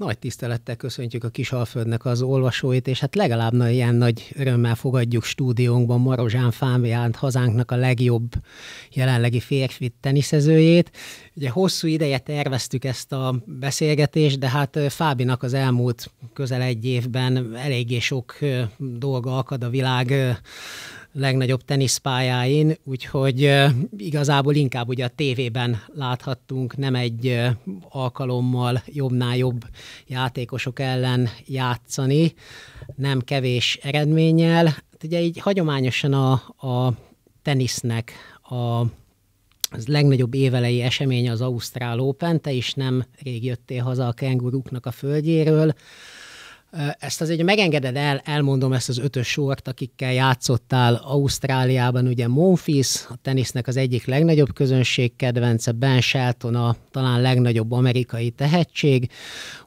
Nagy tisztelettel köszöntjük a Kisalföldnek az olvasóit, és hát legalább na, ilyen nagy örömmel fogadjuk stúdiónkban Marozsán Fámiánt, hazánknak a legjobb jelenlegi férfi teniszezőjét. Ugye hosszú ideje terveztük ezt a beszélgetést, de hát Fábinak az elmúlt közel egy évben eléggé sok dolga akad a világ legnagyobb teniszpályáin, úgyhogy igazából inkább ugye a tévében láthattunk nem egy alkalommal jobbnál jobb játékosok ellen játszani, nem kevés eredménnyel. Hát ugye így hagyományosan a, a tenisznek a az legnagyobb évelei esemény az Ausztrál Open, te is nem rég jöttél haza a kenguruknak a földjéről. Ezt azért megengeded el, elmondom ezt az ötös sort, akikkel játszottál Ausztráliában, ugye Monfils, a tenisznek az egyik legnagyobb közönség kedvence, Ben Shelton a talán legnagyobb amerikai tehetség,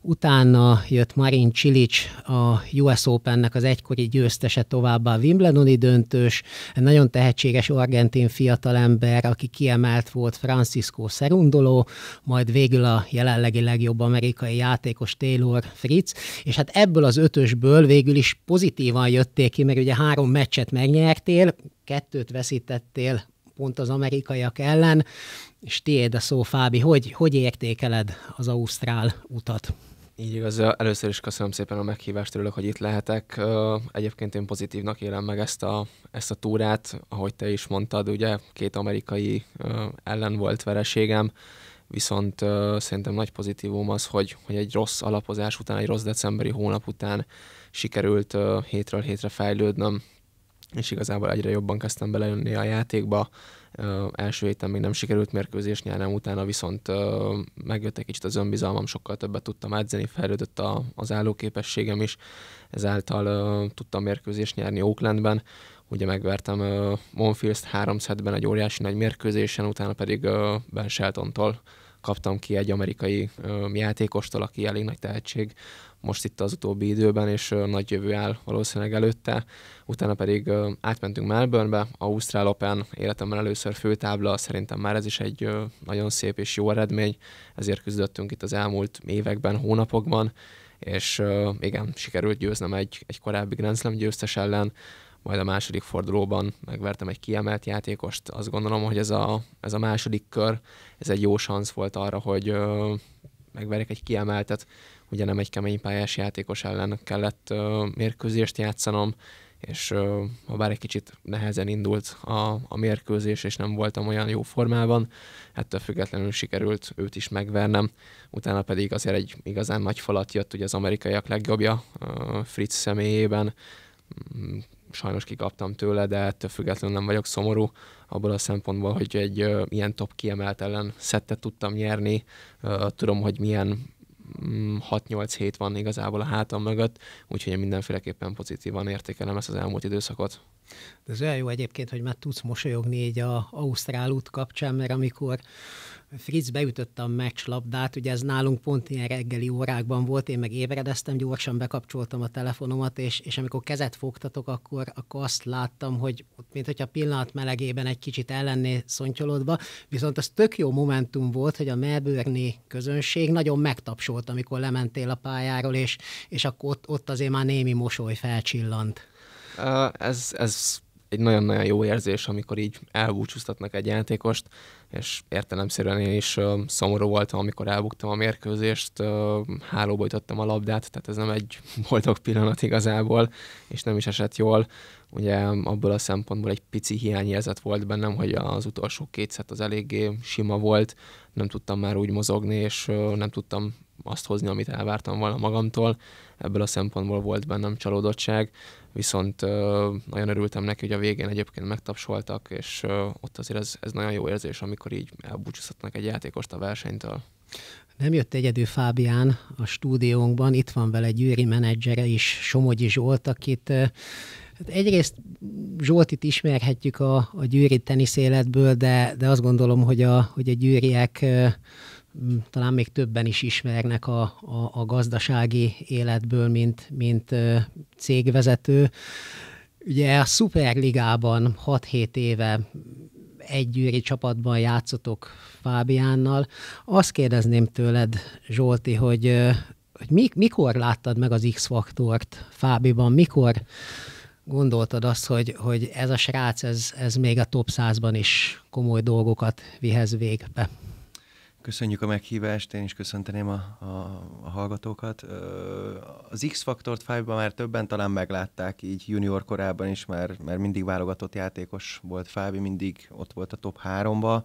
utána jött Marin Cilic, a US Opennek az egykori győztese továbbá a Wimbledoni döntős, egy nagyon tehetséges argentin fiatalember, aki kiemelt volt Francisco Serundolo, majd végül a jelenlegi legjobb amerikai játékos Taylor Fritz, és hát ebből ebből az ötösből végül is pozitívan jöttél ki, meg ugye három meccset megnyertél, kettőt veszítettél pont az amerikaiak ellen, és tiéd a szó, Fábi, hogy, hogy értékeled az ausztrál utat? Így igaz, először is köszönöm szépen a meghívást, örülök, hogy itt lehetek. Egyébként én pozitívnak élem meg ezt a, ezt a túrát, ahogy te is mondtad, ugye két amerikai ellen volt vereségem, viszont uh, szerintem nagy pozitívum az, hogy, hogy egy rossz alapozás után, egy rossz decemberi hónap után sikerült uh, hétről hétre fejlődnöm, és igazából egyre jobban kezdtem belejönni a játékba. Uh, első héten még nem sikerült mérkőzés nyernem, utána viszont uh, megjött egy kicsit az önbizalmam, sokkal többet tudtam edzeni, fejlődött a, az állóképességem is, ezáltal uh, tudtam mérkőzés nyerni Oaklandben, ugye megvertem uh, Monfils-t három egy óriási nagy mérkőzésen, utána pedig uh, Ben Shelton-tól kaptam ki egy amerikai játékostól, aki elég nagy tehetség most itt az utóbbi időben, és nagy jövő áll valószínűleg előtte. Utána pedig átmentünk Melbournebe, Ausztrál Open életemben először főtábla, szerintem már ez is egy nagyon szép és jó eredmény, ezért küzdöttünk itt az elmúlt években, hónapokban, és igen, sikerült győznem egy, egy korábbi Grand Slam győztes ellen, majd a második fordulóban megvertem egy kiemelt játékost. Azt gondolom, hogy ez a, ez a második kör, ez egy jó szansz volt arra, hogy ö, megverjek egy kiemeltet. Ugye nem egy kemény pályás játékos ellen kellett ö, mérkőzést játszanom, és ö, ha bár egy kicsit nehezen indult a, a mérkőzés, és nem voltam olyan jó formában, ettől függetlenül sikerült őt is megvernem. Utána pedig azért egy igazán nagy falat jött, ugye az amerikaiak legjobbja ö, Fritz személyében, mm, sajnos kikaptam tőle, de ettől függetlenül nem vagyok szomorú abból a szempontból, hogy egy ö, ilyen top kiemelt ellen szettet tudtam nyerni. Ö, tudom, hogy milyen 6-8 mm, hét van igazából a hátam mögött, úgyhogy én mindenféleképpen pozitívan értékelem ezt az elmúlt időszakot. De ez olyan jó egyébként, hogy már tudsz mosolyogni így a Ausztrál út kapcsán, mert amikor Fritz beütötte a meccs labdát, ugye ez nálunk pont ilyen reggeli órákban volt, én meg ébredeztem, gyorsan bekapcsoltam a telefonomat, és, és amikor kezet fogtatok, akkor, akkor azt láttam, hogy mint hogyha pillanat melegében egy kicsit ellenné szontyolodva, viszont az tök jó momentum volt, hogy a melbourne közönség nagyon megtapsolt, amikor lementél a pályáról, és, és akkor ott, ott azért már némi mosoly felcsillant. Uh, ez, ez egy nagyon-nagyon jó érzés, amikor így elbúcsúztatnak egy játékost, és értelemszerűen én is ö, szomorú voltam, amikor elbuktam a mérkőzést, ö, hálóba jutottam a labdát, tehát ez nem egy boldog pillanat igazából, és nem is esett jól. Ugye abból a szempontból egy pici hiányérzet volt bennem, hogy az utolsó két az eléggé sima volt, nem tudtam már úgy mozogni, és ö, nem tudtam azt hozni, amit elvártam volna magamtól, ebből a szempontból volt bennem csalódottság, viszont nagyon örültem neki, hogy a végén egyébként megtapsoltak, és ott azért ez, ez nagyon jó érzés, amikor így elbúcsúzhatnak egy játékost a versenytől. Nem jött egyedül Fábián a stúdiónkban, itt van vele Győri menedzsere is, Somogyi Zsolt, akit hát egyrészt Zsoltit ismerhetjük a, a győri életből, de, de azt gondolom, hogy a, hogy a győriek Mm, talán még többen is ismernek a, a, a gazdasági életből, mint, mint cégvezető. Ugye a Szuperligában 6-7 éve egy gyűri csapatban játszotok Fábiánnal. Azt kérdezném tőled, Zsolti, hogy, hogy mik, mikor láttad meg az X-faktort Fábiban, mikor gondoltad azt, hogy, hogy ez a srác, ez, ez még a top 100-ban is komoly dolgokat vihez végbe? Köszönjük a meghívást, én is köszönteném a, a, a hallgatókat. Az x faktort 5 már többen talán meglátták, így junior korában is, mert, mert mindig válogatott játékos volt Fábi, mindig ott volt a top 3-ba,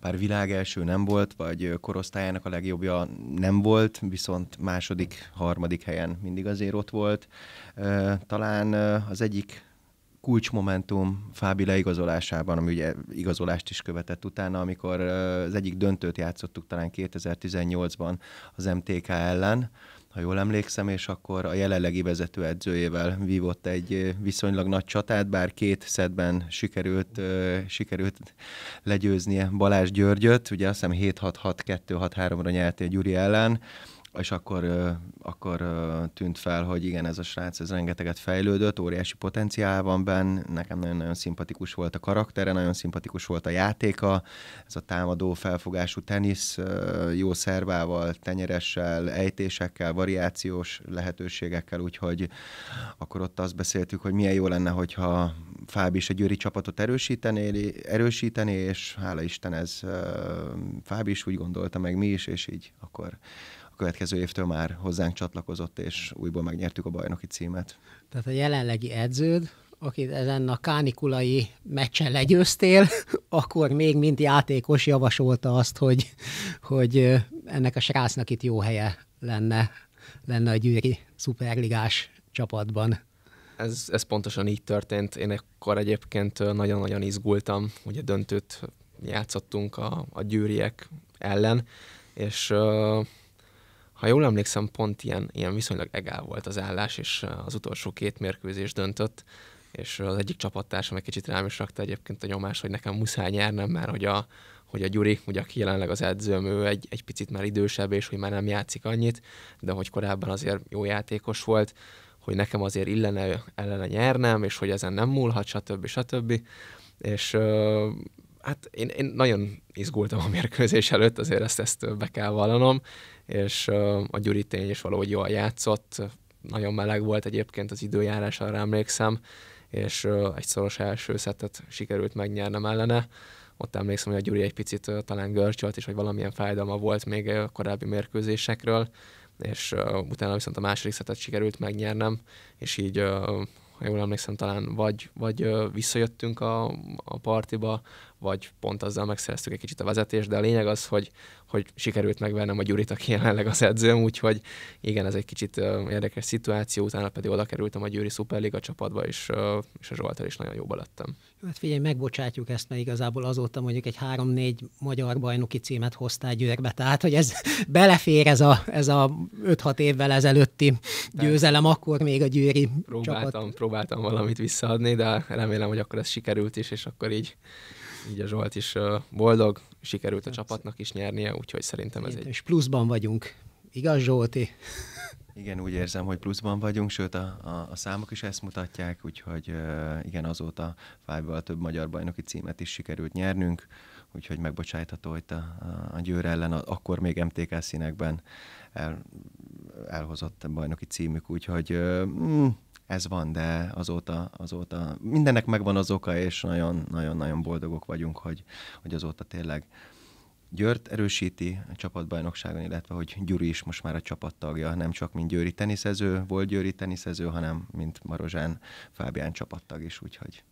bár világ első nem volt, vagy korosztályának a legjobbja nem volt, viszont második, harmadik helyen mindig azért ott volt. Talán az egyik kulcsmomentum Fábi leigazolásában, ami ugye igazolást is követett utána, amikor az egyik döntőt játszottuk talán 2018-ban az MTK ellen, ha jól emlékszem, és akkor a jelenlegi vezető edzőjével vívott egy viszonylag nagy csatát, bár két szedben sikerült, sikerült legyőznie Balázs Györgyöt, ugye azt hiszem 7-6-6-2-6-3-ra nyertél Gyuri ellen, és akkor, akkor tűnt fel, hogy igen, ez a srác, ez rengeteget fejlődött, óriási potenciál van benne, nekem nagyon-nagyon szimpatikus volt a karaktere, nagyon szimpatikus volt a játéka, ez a támadó felfogású tenisz, jó szervával, tenyeressel, ejtésekkel, variációs lehetőségekkel, úgyhogy akkor ott azt beszéltük, hogy milyen jó lenne, hogyha Fábi is a győri csapatot erősítené, erősítené és hála Isten ez Fábi is úgy gondolta, meg mi is, és így akkor következő évtől már hozzánk csatlakozott, és újból megnyertük a bajnoki címet. Tehát a jelenlegi edződ, akit ezen a kánikulai meccsen legyőztél, akkor még mint játékos javasolta azt, hogy, hogy ennek a srácnak itt jó helye lenne, lenne a gyűri szuperligás csapatban. Ez, ez pontosan így történt. Én akkor egyébként nagyon-nagyon izgultam, ugye döntőt játszottunk a, a gyűriek ellen, és uh, ha jól emlékszem, pont ilyen, ilyen viszonylag egál volt az állás, és az utolsó két mérkőzés döntött, és az egyik csapattársam egy kicsit rám is rakta egyébként a nyomást, hogy nekem muszáj nyernem, mert hogy a, hogy a Gyuri, ugye aki jelenleg az edzőm, ő egy, egy picit már idősebb, és hogy már nem játszik annyit, de hogy korábban azért jó játékos volt, hogy nekem azért illene ellene nyernem, és hogy ezen nem múlhat, stb. stb. És hát én, én nagyon izgultam a mérkőzés előtt, azért ezt, ezt be kell vallanom, és a Gyuri tény is valahogy jól játszott, nagyon meleg volt egyébként az időjárás, arra emlékszem, és egy szoros első szettet sikerült megnyernem ellene. Ott emlékszem, hogy a Gyuri egy picit talán görcsölt is, hogy valamilyen fájdalma volt még a korábbi mérkőzésekről, és utána viszont a második szettet sikerült megnyernem, és így ha jól emlékszem, talán vagy, vagy visszajöttünk a, a partiba, vagy pont azzal megszereztük egy kicsit a vezetést, de a lényeg az, hogy, hogy sikerült megvennem a Gyurit, aki jelenleg az edzőm, úgyhogy igen, ez egy kicsit érdekes szituáció, utána pedig oda kerültem a Gyuri Superliga csapatba, és, és a Zsoltal is nagyon jóba lettem. hát figyelj, megbocsátjuk ezt, mert igazából azóta mondjuk egy három-négy magyar bajnoki címet hoztál Győrbe, tehát hogy ez belefér ez a, ez a 5-6 évvel ezelőtti győzelem, de akkor még a Győri próbáltam, csapat. Próbáltam valamit visszaadni, de remélem, hogy akkor ez sikerült is, és akkor így így a Zsolt is boldog, sikerült a hát. csapatnak is nyernie, úgyhogy szerintem ez egy... És pluszban vagyunk. Igaz, Zsolti? Igen, úgy érzem, hogy pluszban vagyunk, sőt a, a, a számok is ezt mutatják, úgyhogy igen, azóta fájból több magyar bajnoki címet is sikerült nyernünk, úgyhogy megbocsájtható itt a, a Győr ellen, a, akkor még MTK színekben el, elhozott a bajnoki címük, úgyhogy mm, ez van, de azóta, azóta mindennek megvan az oka, és nagyon-nagyon boldogok vagyunk, hogy, hogy azóta tényleg Győrt erősíti a csapatbajnokságon, illetve hogy Gyuri is most már a csapattagja, nem csak mint győri teniszező, volt győri teniszező, hanem mint Marozsán Fábián csapattag is, úgyhogy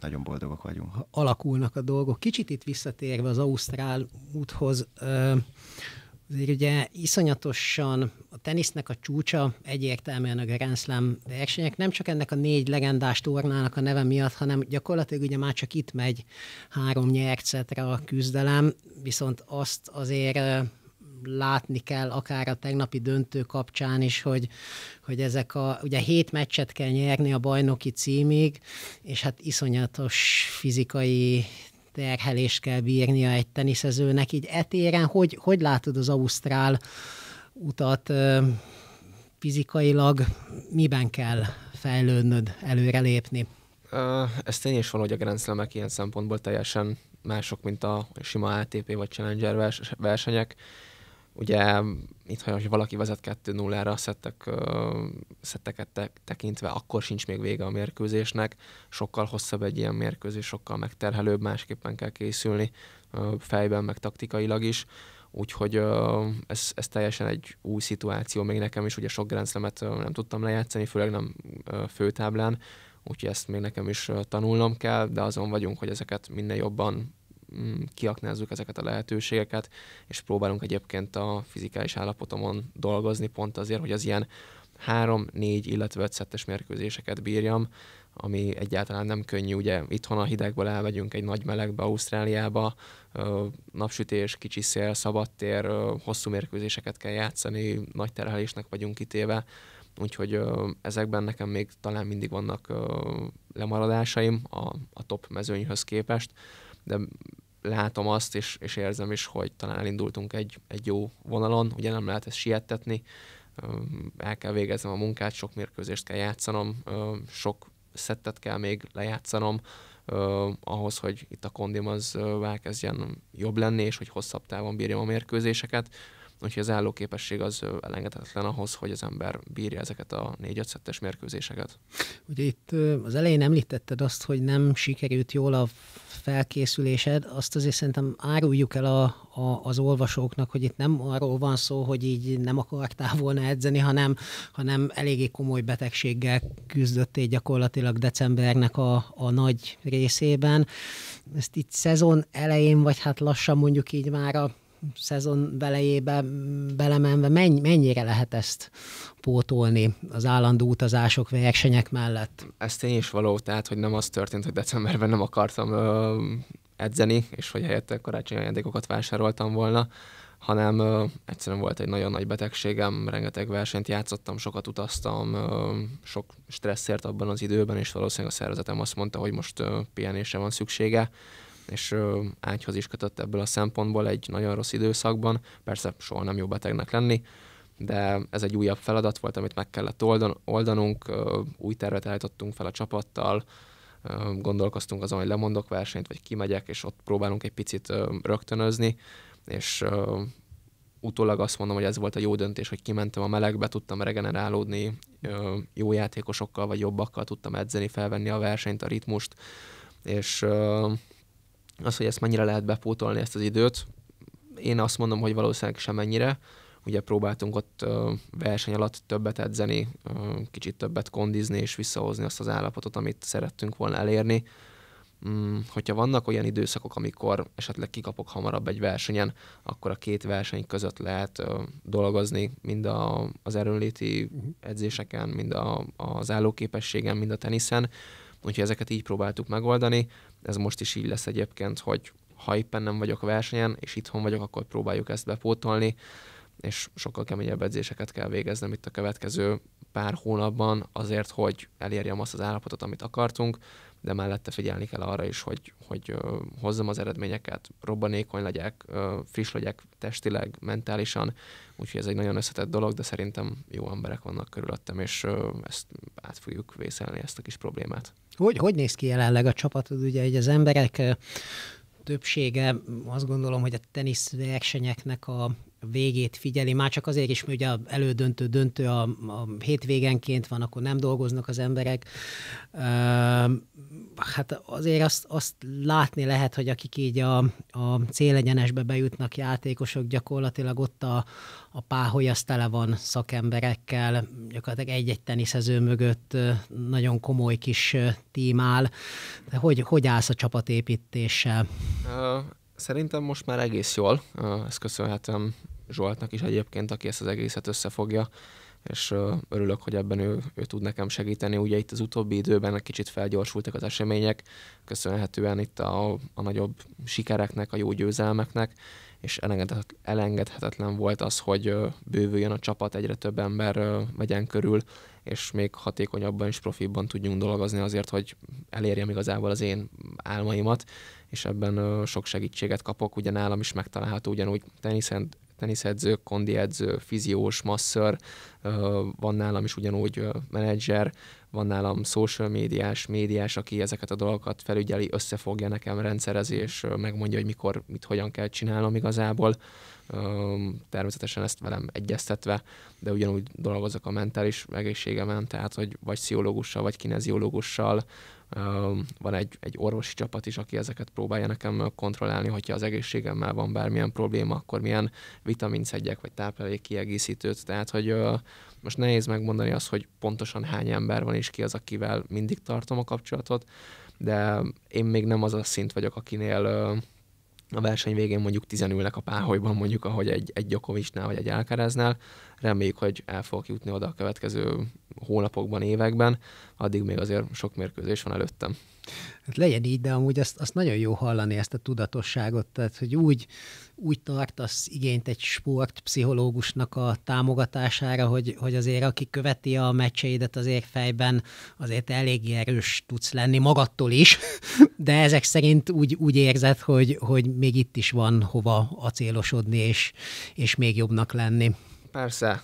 nagyon boldogok vagyunk. Ha alakulnak a dolgok. Kicsit itt visszatérve az Ausztrál úthoz, ö- Azért ugye iszonyatosan a tenisznek a csúcsa egyértelműen a Grand Slam versenyek, nem csak ennek a négy legendás tornának a neve miatt, hanem gyakorlatilag ugye már csak itt megy három nyercetre a küzdelem, viszont azt azért látni kell akár a tegnapi döntő kapcsán is, hogy, hogy ezek a, ugye hét meccset kell nyerni a bajnoki címig, és hát iszonyatos fizikai terhelést kell bírnia egy teniszezőnek. Így etéren, hogy, hogy látod az Ausztrál utat fizikailag, miben kell fejlődnöd, előrelépni? Ez tény is van, hogy a grenzlemek ilyen szempontból teljesen mások, mint a sima ATP vagy Challenger versenyek. Ugye itt, ha valaki vezet 2-0-ra a szettek, szetteket te, tekintve, akkor sincs még vége a mérkőzésnek. Sokkal hosszabb egy ilyen mérkőzés, sokkal megterhelőbb, másképpen kell készülni fejben, meg taktikailag is. Úgyhogy ez, ez teljesen egy új szituáció még nekem is. Ugye sok grenzlemet nem tudtam lejátszani, főleg nem főtáblán, úgyhogy ezt még nekem is tanulnom kell, de azon vagyunk, hogy ezeket minél jobban Mm, kiaknázzuk ezeket a lehetőségeket, és próbálunk egyébként a fizikális állapotomon dolgozni, pont azért, hogy az ilyen három, négy, illetve ötszettes mérkőzéseket bírjam, ami egyáltalán nem könnyű. Ugye itthon a hidegből elmegyünk egy nagy melegbe Ausztráliába, napsütés, kicsi szél, szabadtér, hosszú mérkőzéseket kell játszani, nagy terhelésnek vagyunk kitéve, úgyhogy ezekben nekem még talán mindig vannak lemaradásaim a, a top mezőnyhöz képest, de látom azt, és, és érzem is, hogy talán elindultunk egy, egy jó vonalon, ugye nem lehet ezt siettetni, el kell végeznem a munkát, sok mérkőzést kell játszanom, sok szettet kell még lejátszanom, Uh, ahhoz, hogy itt a kondim az uh, elkezdjen jobb lenni, és hogy hosszabb távon bírjam a mérkőzéseket. Úgyhogy az állóképesség az uh, elengedhetetlen ahhoz, hogy az ember bírja ezeket a 4 5 mérkőzéseket. Ugye itt az elején említetted azt, hogy nem sikerült jól a felkészülésed, azt azért szerintem áruljuk el a, a, az olvasóknak, hogy itt nem arról van szó, hogy így nem akartál volna edzeni, hanem, hanem eléggé komoly betegséggel küzdöttél gyakorlatilag decembernek a, a nagy részében. Ezt itt szezon elején, vagy hát lassan mondjuk így már a szezon belejébe belemenve, menny, mennyire lehet ezt pótolni az állandó utazások, versenyek mellett? Ez tény is való, tehát hogy nem az történt, hogy decemberben nem akartam ö, edzeni, és hogy helyette karácsonyi ajándékokat vásároltam volna, hanem ö, egyszerűen volt egy nagyon nagy betegségem, rengeteg versenyt játszottam, sokat utaztam, ö, sok stresszért abban az időben, és valószínűleg a szervezetem azt mondta, hogy most ö, pihenésre van szüksége, és ágyhoz is kötött ebből a szempontból egy nagyon rossz időszakban. Persze soha nem jó betegnek lenni, de ez egy újabb feladat volt, amit meg kellett oldan- oldanunk, új tervet állítottunk fel a csapattal, gondolkoztunk azon, hogy lemondok versenyt, vagy kimegyek, és ott próbálunk egy picit rögtönözni, és utólag azt mondom, hogy ez volt a jó döntés, hogy kimentem a melegbe, tudtam regenerálódni, jó játékosokkal vagy jobbakkal tudtam edzeni, felvenni a versenyt, a ritmust, és az, hogy ezt mennyire lehet bepótolni ezt az időt, én azt mondom, hogy valószínűleg semennyire. Ugye próbáltunk ott ö, verseny alatt többet edzeni, ö, kicsit többet kondizni és visszahozni azt az állapotot, amit szerettünk volna elérni. Mm, hogyha vannak olyan időszakok, amikor esetleg kikapok hamarabb egy versenyen, akkor a két verseny között lehet ö, dolgozni, mind a, az erőnléti edzéseken, mind a, az állóképességen, mind a teniszen Úgyhogy ezeket így próbáltuk megoldani. Ez most is így lesz egyébként, hogy ha éppen nem vagyok versenyen, és itthon vagyok, akkor próbáljuk ezt bepótolni, és sokkal keményebb edzéseket kell végeznem itt a következő pár hónapban azért, hogy elérjem azt az állapotot, amit akartunk, de mellette figyelni kell arra is, hogy, hogy hozzam az eredményeket, robbanékony legyek, friss legyek testileg, mentálisan, úgyhogy ez egy nagyon összetett dolog, de szerintem jó emberek vannak körülöttem, és ezt át fogjuk vészelni, ezt a kis problémát. Hogy, hogy néz ki jelenleg a csapatod? Ugye hogy az emberek többsége azt gondolom, hogy a teniszversenyeknek versenyeknek a végét figyeli, már csak azért is, mert ugye elődöntő döntő a, a hétvégenként van, akkor nem dolgoznak az emberek. hát azért azt, azt látni lehet, hogy akik így a, a célegyenesbe bejutnak játékosok, gyakorlatilag ott a, a páholy az tele van szakemberekkel, gyakorlatilag egy-egy teniszező mögött nagyon komoly kis tím áll. De hogy, hogy állsz a csapatépítéssel? szerintem most már egész jól, ezt köszönhetem Zsoltnak is egyébként, aki ezt az egészet összefogja, és örülök, hogy ebben ő, ő tud nekem segíteni. Ugye itt az utóbbi időben egy kicsit felgyorsultak az események, köszönhetően itt a, a nagyobb sikereknek, a jó győzelmeknek, és elengedhetetlen volt az, hogy bővüljön a csapat, egyre több ember vegyen körül, és még hatékonyabban és profibban tudjunk dolgozni azért, hogy elérjem igazából az én álmaimat, és ebben sok segítséget kapok, ugye nálam is megtalálható ugyanúgy teniszen teniszedző, edző, fiziós, masször, van nálam is ugyanúgy menedzser, van nálam social médiás, médiás, aki ezeket a dolgokat felügyeli, összefogja nekem, rendszerezi, és megmondja, hogy mikor, mit, hogyan kell csinálnom igazából. Természetesen ezt velem egyeztetve, de ugyanúgy dolgozok a mentális egészségemen, tehát hogy vagy pszichológussal, vagy kineziológussal, van egy, egy orvosi csapat is, aki ezeket próbálja nekem kontrollálni, hogyha az egészségemmel van bármilyen probléma, akkor milyen szedjek, vagy táplálék kiegészítőt. Tehát, hogy most nehéz megmondani azt, hogy pontosan hány ember van és ki az, akivel mindig tartom a kapcsolatot, de én még nem az a szint vagyok, akinél a verseny végén mondjuk tizenülnek a páholyban, mondjuk ahogy egy, egy Gyokovicsnál vagy egy Alcáráznál. Reméljük, hogy el fogok jutni oda a következő hónapokban, években. Addig még azért sok mérkőzés van előttem. Hát legyen így, de amúgy azt, azt nagyon jó hallani, ezt a tudatosságot, tehát hogy úgy úgy tartasz igényt egy sportpszichológusnak a támogatására, hogy, hogy azért aki követi a meccseidet azért fejben, azért eléggé erős tudsz lenni magadtól is, de ezek szerint úgy, úgy érzed, hogy, hogy még itt is van hova acélosodni és, és még jobbnak lenni. Persze,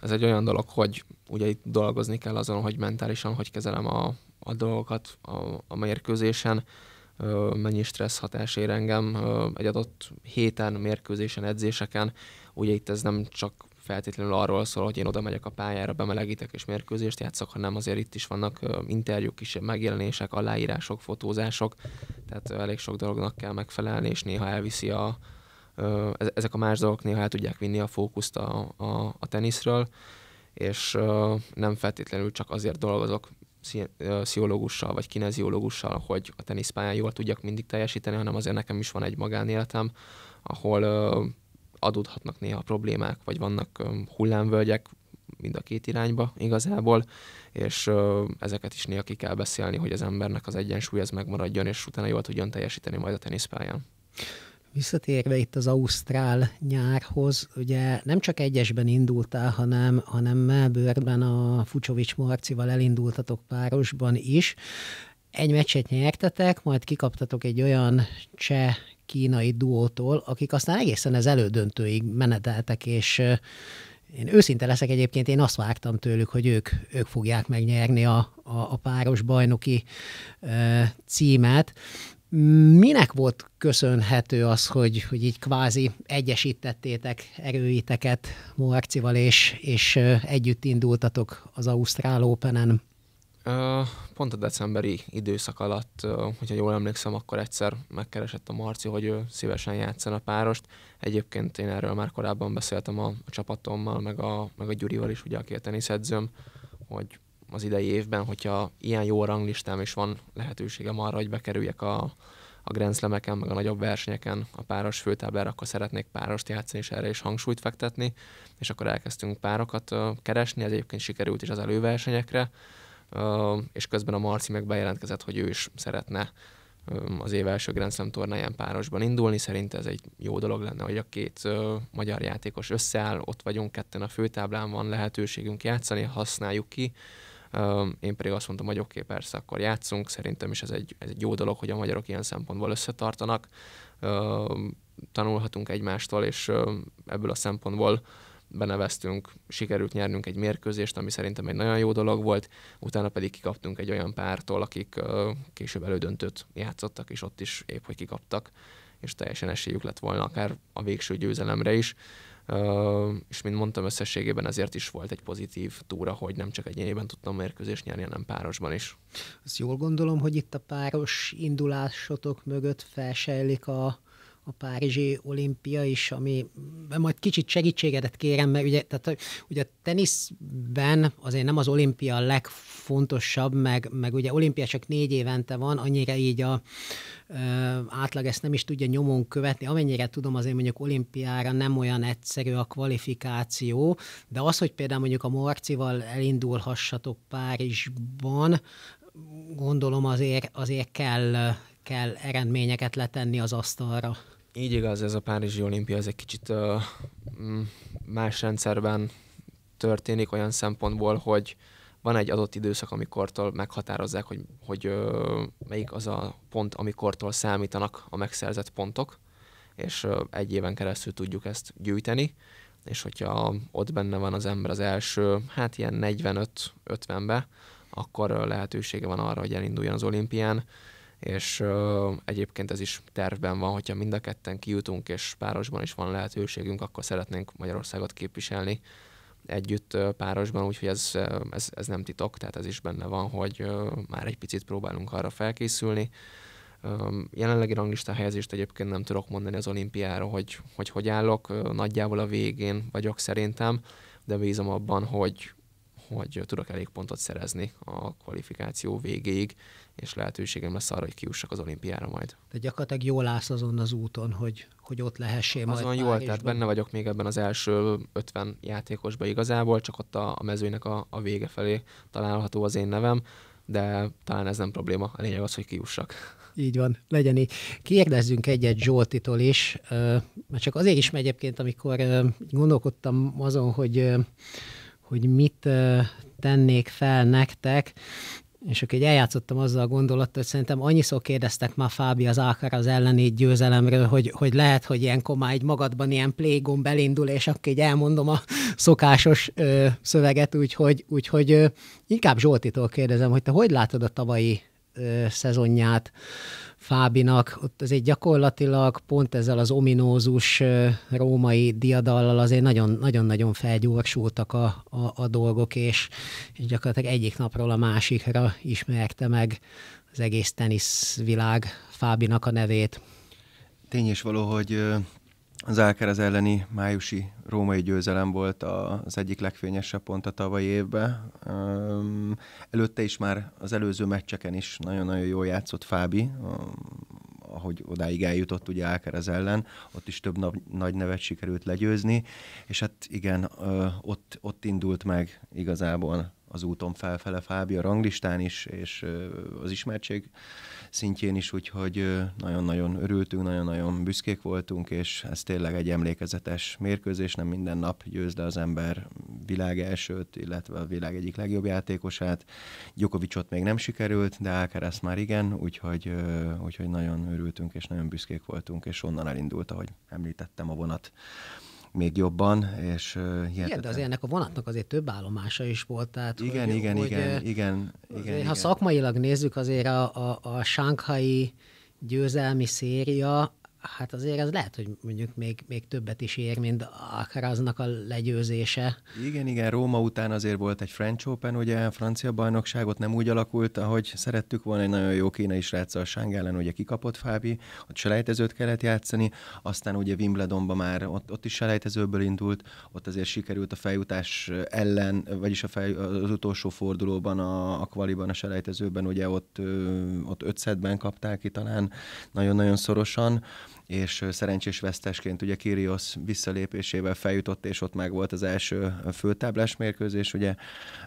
ez egy olyan dolog, hogy ugye itt dolgozni kell azon, hogy mentálisan, hogy kezelem a, a dolgokat a, a mérkőzésen, mennyi stressz hatás ér engem egy adott héten, mérkőzésen, edzéseken. Ugye itt ez nem csak feltétlenül arról szól, hogy én oda megyek a pályára, bemelegítek és mérkőzést játszok, hanem azért itt is vannak interjúk, kisebb megjelenések, aláírások, fotózások, tehát elég sok dolognak kell megfelelni, és néha elviszi a, ezek a más dolgok néha el tudják vinni a fókuszt a, a, a teniszről, és nem feltétlenül csak azért dolgozok pszichológussal vagy kineziológussal, hogy a teniszpályán jól tudjak mindig teljesíteni, hanem azért nekem is van egy magánéletem, ahol adódhatnak néha problémák, vagy vannak hullámvölgyek mind a két irányba igazából, és ezeket is néha ki kell beszélni, hogy az embernek az egyensúly ez megmaradjon, és utána jól tudjon teljesíteni majd a teniszpályán. Visszatérve itt az ausztrál nyárhoz, ugye nem csak egyesben indultál, hanem, hanem Melbourneben a Fucsovics Marcival elindultatok párosban is. Egy meccset nyertetek, majd kikaptatok egy olyan cseh kínai duótól, akik aztán egészen az elődöntőig meneteltek, és én őszinte leszek egyébként, én azt vártam tőlük, hogy ők, ők fogják megnyerni a, a, a páros bajnoki e, címet. Minek volt köszönhető az, hogy, hogy így kvázi egyesítettétek erőiteket Moercival, és, és együtt indultatok az Ausztrál Open-en? Pont a decemberi időszak alatt, hogyha jól emlékszem, akkor egyszer megkeresett a Marci, hogy ő szívesen játszana párost. Egyébként én erről már korábban beszéltem a, a csapatommal, meg a, meg a Gyurival is, ugye, aki a teniszedzőm, hogy az idei évben, hogyha ilyen jó a ranglistám, és van lehetőségem arra, hogy bekerüljek a, a grenzlemeken, meg a nagyobb versenyeken a páros főtáblára, akkor szeretnék párost játszani, és erre is hangsúlyt fektetni, és akkor elkezdtünk párokat keresni, ez egyébként sikerült is az előversenyekre, és közben a Marci meg bejelentkezett, hogy ő is szeretne az év első Grand Slam tornáján párosban indulni. Szerint ez egy jó dolog lenne, hogy a két ö, magyar játékos összeáll, ott vagyunk ketten a főtáblán, van lehetőségünk játszani, használjuk ki. Én pedig azt mondtam, hogy oké, okay, persze, akkor játszunk. Szerintem is ez egy, ez egy jó dolog, hogy a magyarok ilyen szempontból összetartanak. Tanulhatunk egymástól, és ebből a szempontból beneveztünk, sikerült nyernünk egy mérkőzést, ami szerintem egy nagyon jó dolog volt, utána pedig kikaptunk egy olyan pártól, akik később elődöntőt játszottak, és ott is épp, hogy kikaptak, és teljesen esélyük lett volna akár a végső győzelemre is és mint mondtam, összességében ezért is volt egy pozitív túra, hogy nem csak egyéniben tudtam mérkőzést nyerni, hanem párosban is. Azt jól gondolom, hogy itt a páros indulásotok mögött felsejlik a, a Párizsi olimpia is, ami majd kicsit segítségedet kérem, mert ugye, tehát, ugye a teniszben azért nem az olimpia a legfontosabb, meg, meg ugye olimpia csak négy évente van, annyira így a ö, átlag ezt nem is tudja nyomon követni. Amennyire tudom, azért mondjuk olimpiára nem olyan egyszerű a kvalifikáció, de az, hogy például mondjuk a Marcival elindulhassatok Párizsban, gondolom azért, azért kell, kell eredményeket letenni az asztalra. Így igaz, ez a Párizsi olimpia, ez egy kicsit uh, más rendszerben történik olyan szempontból, hogy van egy adott időszak, amikortól meghatározzák, hogy, hogy uh, melyik az a pont, amikortól számítanak a megszerzett pontok, és uh, egy éven keresztül tudjuk ezt gyűjteni, és hogyha ott benne van az ember az első, hát ilyen 45-50-be, akkor ö, lehetősége van arra, hogy elinduljon az olimpián és ö, egyébként ez is tervben van, hogyha mind a ketten kijutunk, és párosban is van lehetőségünk, akkor szeretnénk Magyarországot képviselni együtt párosban, úgyhogy ez, ez, ez nem titok, tehát ez is benne van, hogy már egy picit próbálunk arra felkészülni. Jelenlegi ranglista helyezést egyébként nem tudok mondani az olimpiára, hogy hogy, hogy állok, nagyjából a végén vagyok szerintem, de bízom abban, hogy hogy tudok elég pontot szerezni a kvalifikáció végéig, és lehetőségem lesz arra, hogy kiussak az olimpiára majd. De gyakorlatilag jól állsz azon az úton, hogy, hogy ott lehessél majd Azon jól, tehát benne vagyok még ebben az első 50 játékosban igazából, csak ott a, a mezőnek a, a vége felé található az én nevem, de talán ez nem probléma. A lényeg az, hogy kiussak. Így van, legyen így. Kérdezzünk egyet Zsoltitól is, mert csak azért is megy egyébként, amikor gondolkodtam azon, hogy hogy mit tennék fel nektek, és akkor így eljátszottam azzal a gondolattal, hogy szerintem annyiszor kérdeztek már Fábi az Ákár az elleni győzelemről, hogy, hogy lehet, hogy ilyenkor már egy magadban ilyen plégon belindul, és akkor így elmondom a szokásos ö, szöveget, úgyhogy, úgyhogy ö, inkább Zsoltitól kérdezem, hogy te hogy látod a tavalyi ö, szezonját Fábinak, ott azért gyakorlatilag pont ezzel az ominózus római diadallal azért nagyon-nagyon felgyorsultak a, a, a dolgok, és, és gyakorlatilag egyik napról a másikra ismerte meg az egész teniszvilág Fábinak a nevét. Tény és való, hogy az Alcaraz elleni májusi római győzelem volt az egyik legfényesebb pont a tavalyi évben. Előtte is már az előző meccseken is nagyon-nagyon jól játszott Fábi, ahogy odáig eljutott ugye Alcaraz ellen, ott is több nagy nevet sikerült legyőzni, és hát igen, ott, ott indult meg igazából az úton felfele Fábi a ranglistán is, és az ismertség szintjén is, úgyhogy nagyon-nagyon örültünk, nagyon-nagyon büszkék voltunk, és ez tényleg egy emlékezetes mérkőzés, nem minden nap győz le az ember világ elsőt, illetve a világ egyik legjobb játékosát. Gyokovicsot még nem sikerült, de Alcaraz már igen, úgyhogy, úgyhogy nagyon örültünk, és nagyon büszkék voltunk, és onnan elindult, ahogy említettem, a vonat még jobban. És, uh, igen, de azért ennek a vonatnak azért több állomása is volt. Tehát, igen, hogy, igen, hogy, igen, igen, igen, igen. Ha igen. szakmailag nézzük, azért a, a, a sánkhai győzelmi széria hát azért ez lehet, hogy mondjuk még, még többet is ér, mint akár aznak a legyőzése. Igen, igen, Róma után azért volt egy French Open, ugye a francia bajnokságot nem úgy alakult, ahogy szerettük volna, egy nagyon jó kínai a Sáng ellen ugye kikapott Fábi, ott selejtezőt kellett játszani, aztán ugye Wimbledonban már ott, ott is selejtezőből indult, ott azért sikerült a feljutás ellen, vagyis a fej, az utolsó fordulóban, a, a kvaliban, a selejtezőben, ugye ott, ott ötszedben kapták ki talán nagyon-nagyon szorosan, és szerencsés vesztesként ugye Kirios visszalépésével feljutott, és ott meg volt az első főtáblás mérkőzés, ugye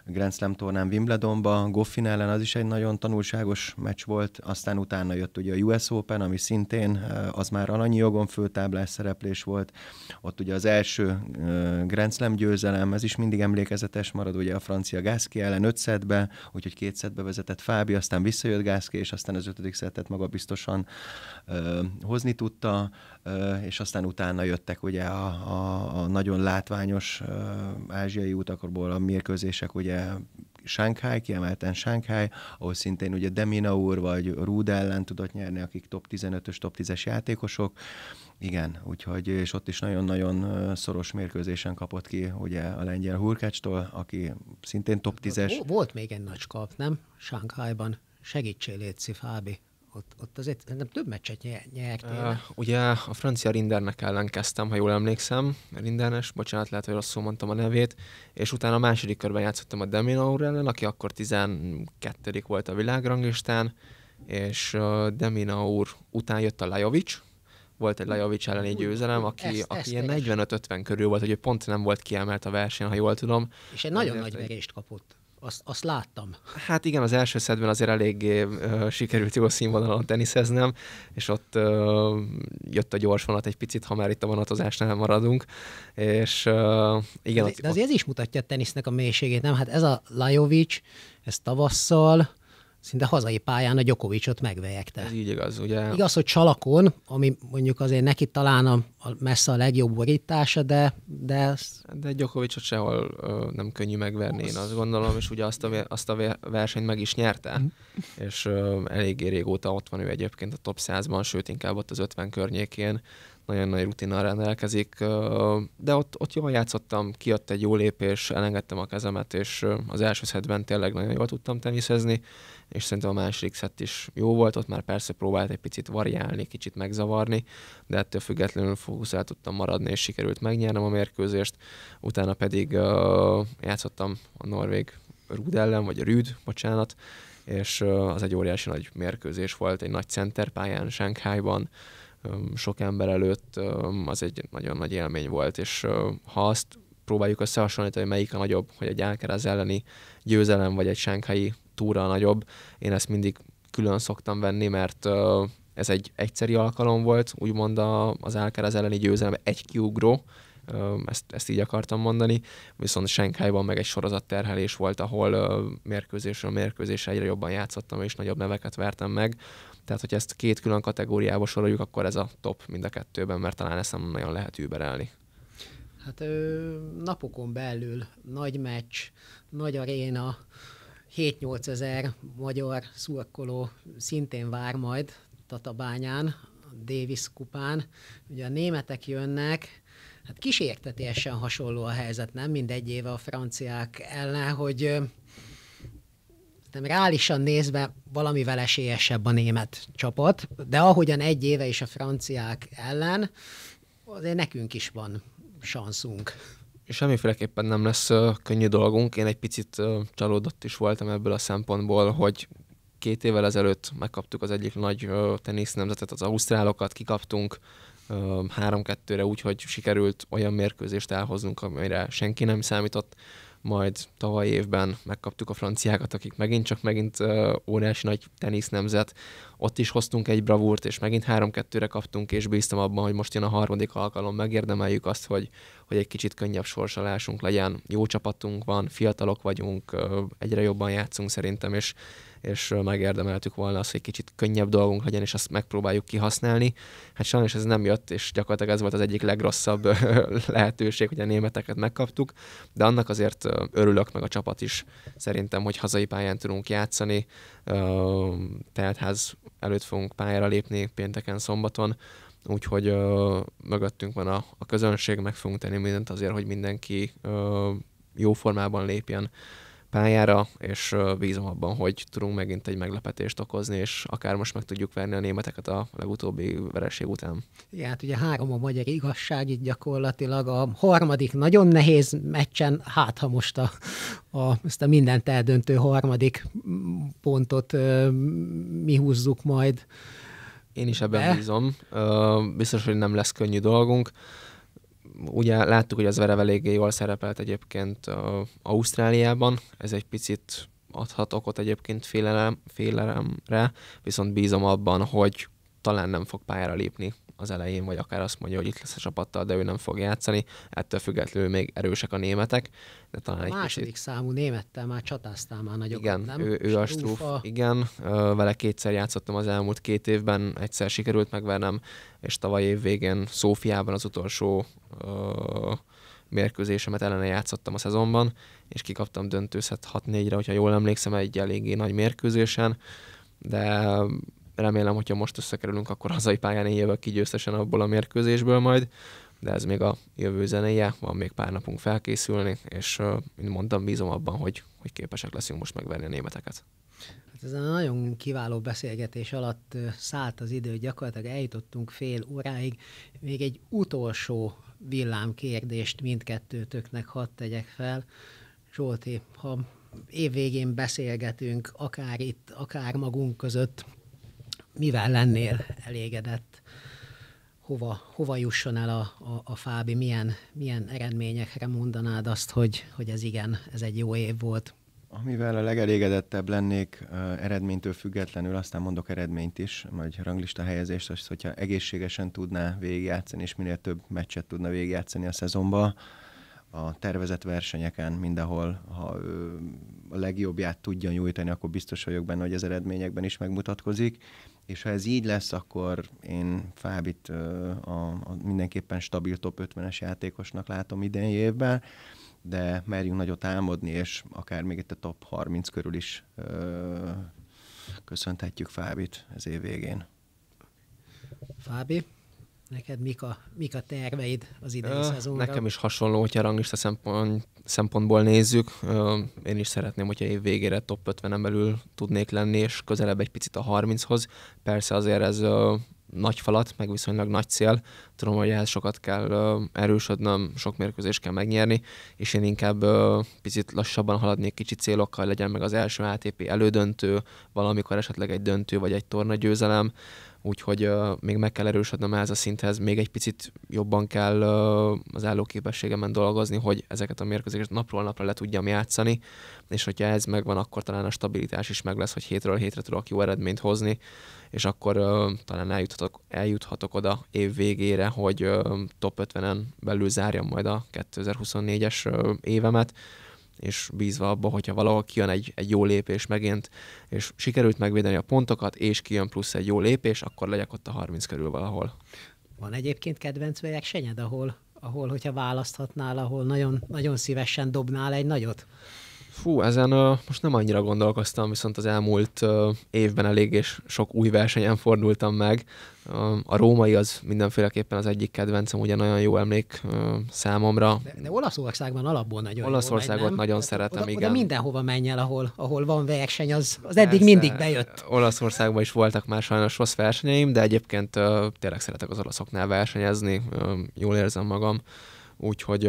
Grand Slam tornán Wimbledonba, Goffin ellen az is egy nagyon tanulságos meccs volt, aztán utána jött ugye a US Open, ami szintén az már alanyi jogon főtáblás szereplés volt, ott ugye az első Grand Slam győzelem, ez is mindig emlékezetes marad, ugye a francia Gászki ellen öt szedbe, úgyhogy két szedbe vezetett Fábi, aztán visszajött Gászki, és aztán az ötödik szettet maga biztosan hozni tudta, és aztán utána jöttek ugye a, a, a nagyon látványos ázsiai utakból a mérkőzések, ugye Sánkháj, kiemelten Sánkháj, ahol szintén ugye Demina úr vagy Rúd ellen tudott nyerni, akik top 15-ös, top 10-es játékosok. Igen, úgyhogy, és ott is nagyon-nagyon szoros mérkőzésen kapott ki ugye a lengyel hurkácstól, aki szintén top 10-es. Hát volt még egy nagy kap, nem? Sánkhájban. Segítsél, Léci Fábi ott, ott azért nem több meccset nyertél. Uh, ugye a francia Rindernek ellen kezdtem, ha jól emlékszem, Rindernes, bocsánat, lehet, hogy rosszul mondtam a nevét, és utána a második körben játszottam a Demin ellen, aki akkor 12. volt a világranglistán, és uh, Demina úr után jött a Lajovic, volt egy Lajovic elleni győzelem, aki, ezt, aki ezt ilyen 45-50 körül volt, hogy ő pont nem volt kiemelt a versenyen, ha jól tudom. És egy nagyon nagy verést kapott azt, azt láttam. Hát igen, az első szedben azért eléggé uh, sikerült jó színvonalon teniszeznem, és ott uh, jött a gyors vonat egy picit, ha már itt a vonatozásnál maradunk, és uh, igen. De, ott, de azért ez is mutatja a tenisznek a mélységét, nem? Hát ez a Lajovic, ez tavasszal, szinte hazai pályán a Gyokovicsot megvejekte. Ez így igaz, ugye? Igaz, hogy Csalakon, ami mondjuk azért neki talán a, a messze a legjobb borítása, de... De, ez... de Gyokovicsot sehol ö, nem könnyű megverni, az... én azt gondolom, és ugye azt a, azt a versenyt meg is nyerte, mhm. és ö, eléggé régóta ott van ő egyébként a top 100-ban, sőt inkább ott az 50 környékén, nagyon nagy rutinnal rendelkezik, de ott, ott jól játszottam, kiadt egy jó lépés, elengedtem a kezemet, és az első szedben tényleg nagyon jól tudtam teniszezni, és szerintem a második szett is jó volt, ott már persze próbált egy picit variálni, kicsit megzavarni, de ettől függetlenül fókuszál tudtam maradni, és sikerült megnyernem a mérkőzést, utána pedig uh, játszottam a norvég Rúd ellen, vagy a rüd bocsánat, és az egy óriási nagy mérkőzés volt, egy nagy centerpályán, Sánkhájban, sok ember előtt, az egy nagyon nagy élmény volt, és ha azt próbáljuk összehasonlítani, hogy melyik a nagyobb, hogy egy Ákeráz elleni győzelem, vagy egy Sánkhelyi túra a nagyobb. Én ezt mindig külön szoktam venni, mert ez egy egyszeri alkalom volt, úgymond az Alcaraz elleni győzelem egy kiugró, ezt, ezt így akartam mondani, viszont Senkájban meg egy sorozat terhelés volt, ahol mérkőzésről mérkőzésre egyre jobban játszottam, és nagyobb neveket vertem meg. Tehát, hogy ezt két külön kategóriába soroljuk, akkor ez a top mind a kettőben, mert talán ezt nem nagyon lehet überelni. Hát napokon belül nagy meccs, nagy aréna, 7-8 ezer magyar szurkoló szintén vár majd Tatabányán, a Davis kupán. Ugye a németek jönnek, hát kísértetésen hasonló a helyzet, nem? Mindegy éve a franciák ellen, hogy nem reálisan nézve valamivel esélyesebb a német csapat, de ahogyan egy éve is a franciák ellen, azért nekünk is van szanszunk semmiféleképpen nem lesz könnyű dolgunk. Én egy picit csalódott is voltam ebből a szempontból, hogy két évvel ezelőtt megkaptuk az egyik nagy tenisz nemzetet, az ausztrálokat, kikaptunk 3-2-re, úgyhogy sikerült olyan mérkőzést elhoznunk, amire senki nem számított majd tavaly évben megkaptuk a franciákat, akik megint csak megint uh, óriási nagy tenisz nemzet. Ott is hoztunk egy bravúrt, és megint 3-2-re kaptunk, és bíztam abban, hogy most jön a harmadik alkalom, megérdemeljük azt, hogy, hogy egy kicsit könnyebb sorsalásunk legyen. Jó csapatunk van, fiatalok vagyunk, uh, egyre jobban játszunk szerintem, és és megérdemeltük volna azt, hogy kicsit könnyebb dolgunk legyen, és azt megpróbáljuk kihasználni. Hát sajnos ez nem jött, és gyakorlatilag ez volt az egyik legrosszabb lehetőség, hogy a németeket megkaptuk, de annak azért örülök, meg a csapat is szerintem, hogy hazai pályán tudunk játszani, tehát ház előtt fogunk pályára lépni pénteken, szombaton, úgyhogy mögöttünk van a, a közönség, meg fogunk tenni mindent azért, hogy mindenki jó formában lépjen pályára, és bízom abban, hogy tudunk megint egy meglepetést okozni, és akár most meg tudjuk verni a németeket a legutóbbi vereség után. Igen, hát ugye három a magyar igazság, itt gyakorlatilag a harmadik nagyon nehéz meccsen, hát ha most a, a, ezt a mindent eldöntő harmadik pontot ö, mi húzzuk majd. Én is ebben De? bízom. Ö, biztos, hogy nem lesz könnyű dolgunk ugye láttuk, hogy az Verev eléggé jól szerepelt egyébként Ausztráliában, ez egy picit adhat okot egyébként félelem, félelemre, viszont bízom abban, hogy talán nem fog pályára lépni az elején, vagy akár azt mondja, hogy itt lesz a csapattal, de ő nem fog játszani. Ettől függetlenül még erősek a németek. De talán a egy második kicsit... számú némettel már csatáztál már nagyokat, igen, nem? Ő, ő a Struf, igen. Vele kétszer játszottam az elmúlt két évben, egyszer sikerült megvernem, és tavaly év végén Szófiában az utolsó mérkőzésemet ellene játszottam a szezonban, és kikaptam döntőszet 6-4-re, hogyha jól emlékszem, egy eléggé nagy mérkőzésen, de remélem, hogyha most összekerülünk, akkor hazai pályán én jövök ki győztesen abból a mérkőzésből majd, de ez még a jövő zenéje, van még pár napunk felkészülni, és mint mondtam, bízom abban, hogy, hogy képesek leszünk most megverni a németeket. Hát ez a nagyon kiváló beszélgetés alatt szállt az idő, gyakorlatilag eljutottunk fél óráig. Még egy utolsó villámkérdést mindkettőtöknek hadd tegyek fel. Zsolti, ha évvégén beszélgetünk, akár itt, akár magunk között, mivel lennél elégedett, hova, hova jusson el a, a, a Fábi, milyen, milyen eredményekre mondanád azt, hogy, hogy ez igen, ez egy jó év volt? Amivel a legelégedettebb lennék eredménytől függetlenül, aztán mondok eredményt is, vagy ranglista helyezést, az, hogyha egészségesen tudná végigjátszani, és minél több meccset tudna végigjátszani a szezonba, a tervezett versenyeken mindenhol, ha a legjobbját tudja nyújtani, akkor biztos vagyok benne, hogy az eredményekben is megmutatkozik és ha ez így lesz, akkor én Fábit a, a mindenképpen stabil top 50-es játékosnak látom idén évben, de merjünk nagyot álmodni, és akár még itt a top 30 körül is ö, köszönhetjük Fábit ez év végén. Fábi, neked mik a, mik a terveid az idei Ö, szezonra? Nekem is hasonló, hogyha ranglista szempont szempontból nézzük, én is szeretném, hogyha év végére top 50-en belül tudnék lenni, és közelebb egy picit a 30-hoz. Persze azért ez nagy falat, meg viszonylag nagy cél. Tudom, hogy ehhez sokat kell erősödnöm, sok mérkőzést kell megnyerni, és én inkább picit lassabban haladnék kicsi célokkal, legyen meg az első ATP elődöntő, valamikor esetleg egy döntő vagy egy torna győzelem úgyhogy uh, még meg kell erősödnem ez a szinthez, még egy picit jobban kell uh, az állóképességemen dolgozni, hogy ezeket a mérkőzéseket napról napra le tudjam játszani, és hogyha ez megvan, akkor talán a stabilitás is meg lesz, hogy hétről hétre tudok jó eredményt hozni, és akkor uh, talán eljuthatok, eljuthatok oda év végére, hogy uh, top 50-en belül zárjam majd a 2024-es uh, évemet, és bízva abba, hogyha valahol kijön egy, egy jó lépés megint, és sikerült megvédeni a pontokat, és kijön plusz egy jó lépés, akkor legyek ott a 30 körül valahol. Van egyébként kedvenc versenyeid, ahol, ahol, hogyha választhatnál, ahol nagyon, nagyon szívesen dobnál egy nagyot? Fú, ezen uh, most nem annyira gondolkoztam, viszont az elmúlt uh, évben elég és sok új versenyen fordultam meg. Uh, a római az mindenféleképpen az egyik kedvencem, ugye nagyon jó emlék uh, számomra. De, de Olaszországban alapból nagyon Olaszországot megy, nem? nagyon de, szeretem, oda, igen. Oda mindenhova menj el, ahol, ahol van verseny, az, az eddig Persze, mindig bejött. Olaszországban is voltak már sajnos rossz versenyeim, de egyébként uh, tényleg szeretek az olaszoknál versenyezni, uh, jól érzem magam. Uh, úgyhogy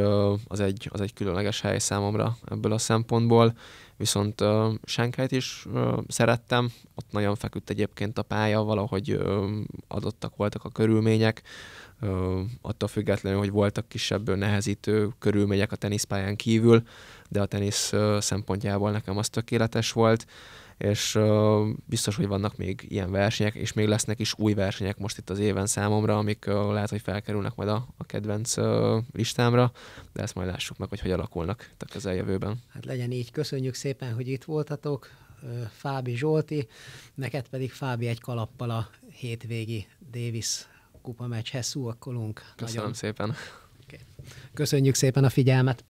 az egy, az egy különleges hely számomra ebből a szempontból. Viszont uh, is uh, szerettem, ott nagyon feküdt egyébként a pálya, valahogy uh, adottak voltak a körülmények, uh, attól függetlenül, hogy voltak kisebb nehezítő körülmények a teniszpályán kívül, de a tenisz uh, szempontjából nekem az tökéletes volt. Uh, és biztos, hogy vannak még ilyen versenyek, és még lesznek is új versenyek most itt az éven számomra, amik lehet, hogy felkerülnek majd a, a kedvenc listámra, de ezt majd lássuk meg, hogy hogy alakulnak a közeljövőben. Hát legyen így, köszönjük szépen, hogy itt voltatok, Fábi Zsolti, neked pedig Fábi egy kalappal a hétvégi Davis kupa meccshez szúakkolunk. Köszönöm nagyon. szépen. Okay. Köszönjük szépen a figyelmet.